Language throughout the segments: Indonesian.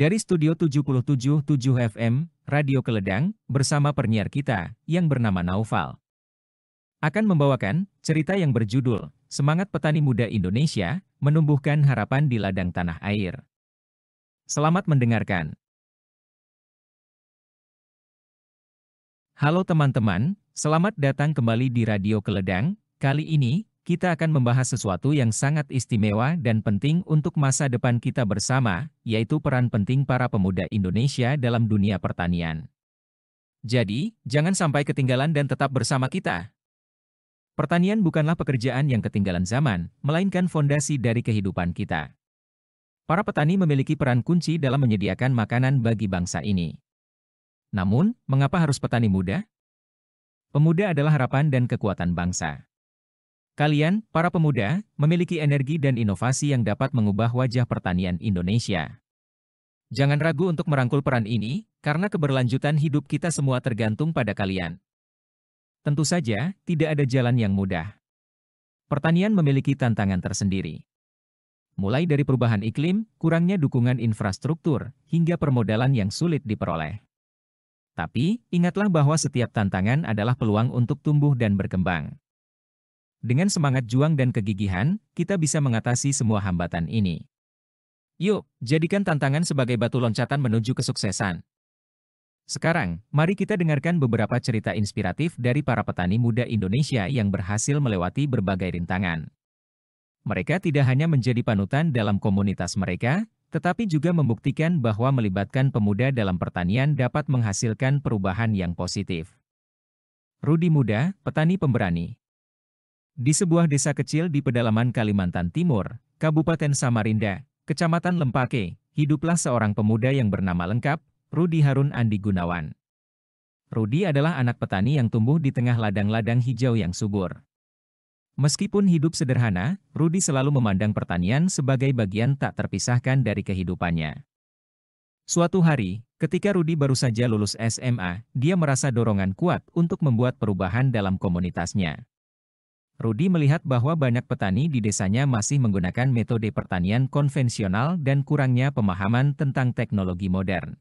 Dari Studio 77.7 FM, Radio Keledang, bersama penyiar kita, yang bernama Naufal. Akan membawakan cerita yang berjudul, Semangat Petani Muda Indonesia, Menumbuhkan Harapan di Ladang Tanah Air. Selamat mendengarkan. Halo teman-teman, selamat datang kembali di Radio Keledang. Kali ini, kita akan membahas sesuatu yang sangat istimewa dan penting untuk masa depan kita bersama, yaitu peran penting para pemuda Indonesia dalam dunia pertanian. Jadi, jangan sampai ketinggalan dan tetap bersama kita. Pertanian bukanlah pekerjaan yang ketinggalan zaman, melainkan fondasi dari kehidupan kita. Para petani memiliki peran kunci dalam menyediakan makanan bagi bangsa ini. Namun, mengapa harus petani muda? Pemuda adalah harapan dan kekuatan bangsa. Kalian, para pemuda, memiliki energi dan inovasi yang dapat mengubah wajah pertanian Indonesia. Jangan ragu untuk merangkul peran ini, karena keberlanjutan hidup kita semua tergantung pada kalian. Tentu saja, tidak ada jalan yang mudah. Pertanian memiliki tantangan tersendiri. Mulai dari perubahan iklim, kurangnya dukungan infrastruktur, hingga permodalan yang sulit diperoleh. Tapi, ingatlah bahwa setiap tantangan adalah peluang untuk tumbuh dan berkembang. Dengan semangat juang dan kegigihan, kita bisa mengatasi semua hambatan ini. Yuk, jadikan tantangan sebagai batu loncatan menuju kesuksesan. Sekarang, mari kita dengarkan beberapa cerita inspiratif dari para petani muda Indonesia yang berhasil melewati berbagai rintangan. Mereka tidak hanya menjadi panutan dalam komunitas mereka, tetapi juga membuktikan bahwa melibatkan pemuda dalam pertanian dapat menghasilkan perubahan yang positif. Rudi Muda, Petani Pemberani di sebuah desa kecil di pedalaman Kalimantan Timur, Kabupaten Samarinda, Kecamatan Lempake, hiduplah seorang pemuda yang bernama lengkap, Rudi Harun Andi Gunawan. Rudi adalah anak petani yang tumbuh di tengah ladang-ladang hijau yang subur. Meskipun hidup sederhana, Rudi selalu memandang pertanian sebagai bagian tak terpisahkan dari kehidupannya. Suatu hari, ketika Rudi baru saja lulus SMA, dia merasa dorongan kuat untuk membuat perubahan dalam komunitasnya. Rudi melihat bahwa banyak petani di desanya masih menggunakan metode pertanian konvensional dan kurangnya pemahaman tentang teknologi modern.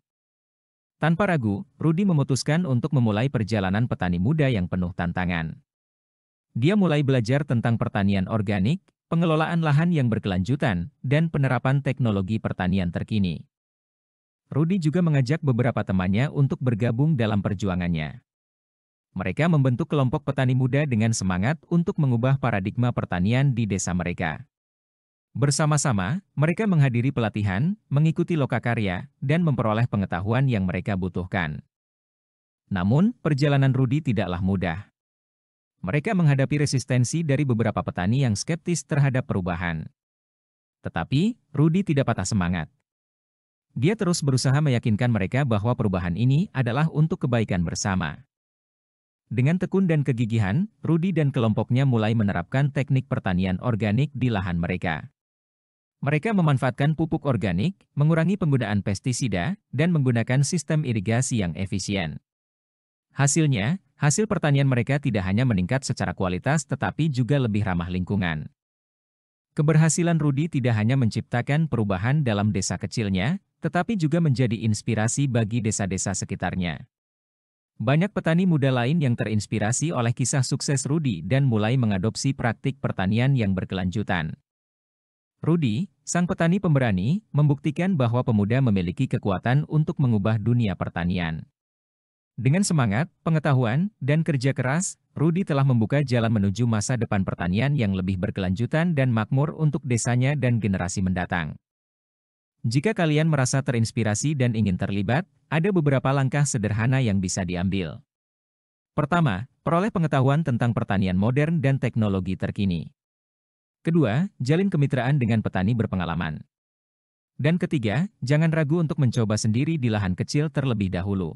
Tanpa ragu, Rudi memutuskan untuk memulai perjalanan petani muda yang penuh tantangan. Dia mulai belajar tentang pertanian organik, pengelolaan lahan yang berkelanjutan, dan penerapan teknologi pertanian terkini. Rudi juga mengajak beberapa temannya untuk bergabung dalam perjuangannya mereka membentuk kelompok petani muda dengan semangat untuk mengubah paradigma pertanian di desa mereka. Bersama-sama, mereka menghadiri pelatihan, mengikuti lokakarya, dan memperoleh pengetahuan yang mereka butuhkan. Namun, perjalanan Rudi tidaklah mudah. Mereka menghadapi resistensi dari beberapa petani yang skeptis terhadap perubahan. Tetapi, Rudi tidak patah semangat. Dia terus berusaha meyakinkan mereka bahwa perubahan ini adalah untuk kebaikan bersama. Dengan tekun dan kegigihan, Rudi dan kelompoknya mulai menerapkan teknik pertanian organik di lahan mereka. Mereka memanfaatkan pupuk organik, mengurangi penggunaan pestisida, dan menggunakan sistem irigasi yang efisien. Hasilnya, hasil pertanian mereka tidak hanya meningkat secara kualitas tetapi juga lebih ramah lingkungan. Keberhasilan Rudi tidak hanya menciptakan perubahan dalam desa kecilnya, tetapi juga menjadi inspirasi bagi desa-desa sekitarnya. Banyak petani muda lain yang terinspirasi oleh kisah sukses Rudi dan mulai mengadopsi praktik pertanian yang berkelanjutan. Rudi, sang petani pemberani, membuktikan bahwa pemuda memiliki kekuatan untuk mengubah dunia pertanian. Dengan semangat, pengetahuan, dan kerja keras, Rudi telah membuka jalan menuju masa depan pertanian yang lebih berkelanjutan dan makmur untuk desanya dan generasi mendatang. Jika kalian merasa terinspirasi dan ingin terlibat, ada beberapa langkah sederhana yang bisa diambil. Pertama, peroleh pengetahuan tentang pertanian modern dan teknologi terkini. Kedua, jalin kemitraan dengan petani berpengalaman. Dan ketiga, jangan ragu untuk mencoba sendiri di lahan kecil terlebih dahulu.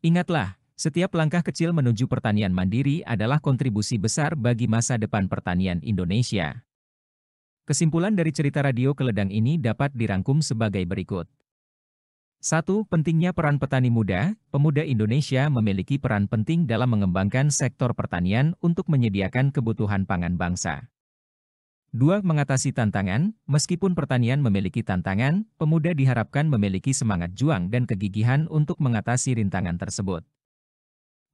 Ingatlah, setiap langkah kecil menuju pertanian mandiri adalah kontribusi besar bagi masa depan pertanian Indonesia. Kesimpulan dari cerita radio keledang ini dapat dirangkum sebagai berikut. 1. Pentingnya peran petani muda, pemuda Indonesia memiliki peran penting dalam mengembangkan sektor pertanian untuk menyediakan kebutuhan pangan bangsa. 2. Mengatasi tantangan, meskipun pertanian memiliki tantangan, pemuda diharapkan memiliki semangat juang dan kegigihan untuk mengatasi rintangan tersebut.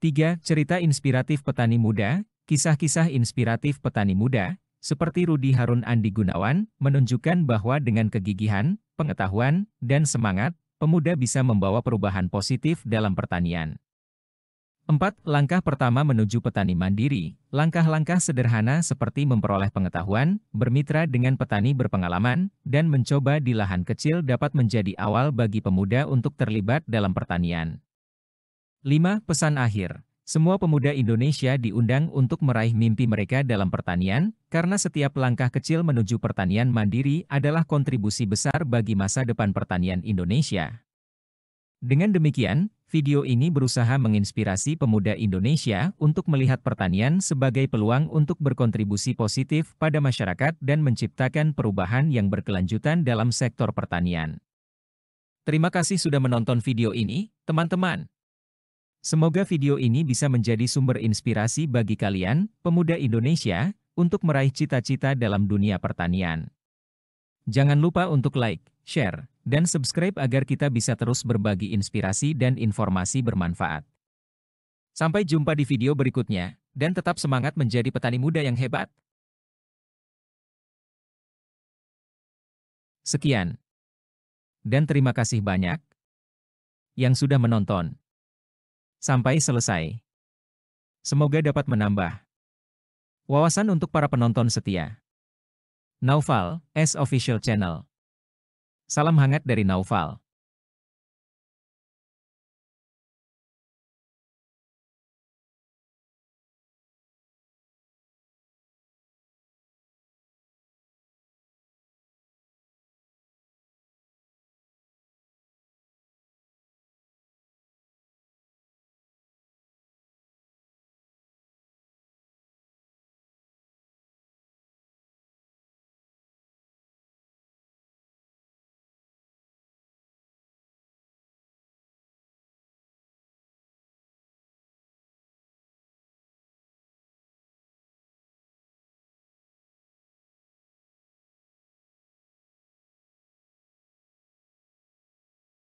3. Cerita inspiratif petani muda, kisah-kisah inspiratif petani muda, seperti Rudi Harun Andi Gunawan, menunjukkan bahwa dengan kegigihan, pengetahuan, dan semangat, pemuda bisa membawa perubahan positif dalam pertanian. 4. Langkah pertama menuju petani mandiri. Langkah-langkah sederhana seperti memperoleh pengetahuan, bermitra dengan petani berpengalaman, dan mencoba di lahan kecil dapat menjadi awal bagi pemuda untuk terlibat dalam pertanian. 5. Pesan akhir. Semua pemuda Indonesia diundang untuk meraih mimpi mereka dalam pertanian, karena setiap langkah kecil menuju pertanian mandiri adalah kontribusi besar bagi masa depan pertanian Indonesia. Dengan demikian, video ini berusaha menginspirasi pemuda Indonesia untuk melihat pertanian sebagai peluang untuk berkontribusi positif pada masyarakat dan menciptakan perubahan yang berkelanjutan dalam sektor pertanian. Terima kasih sudah menonton video ini, teman-teman. Semoga video ini bisa menjadi sumber inspirasi bagi kalian, pemuda Indonesia, untuk meraih cita-cita dalam dunia pertanian. Jangan lupa untuk like, share, dan subscribe agar kita bisa terus berbagi inspirasi dan informasi bermanfaat. Sampai jumpa di video berikutnya, dan tetap semangat menjadi petani muda yang hebat. Sekian. Dan terima kasih banyak yang sudah menonton sampai selesai. Semoga dapat menambah wawasan untuk para penonton setia. Naufal, S Official Channel. Salam hangat dari Naufal.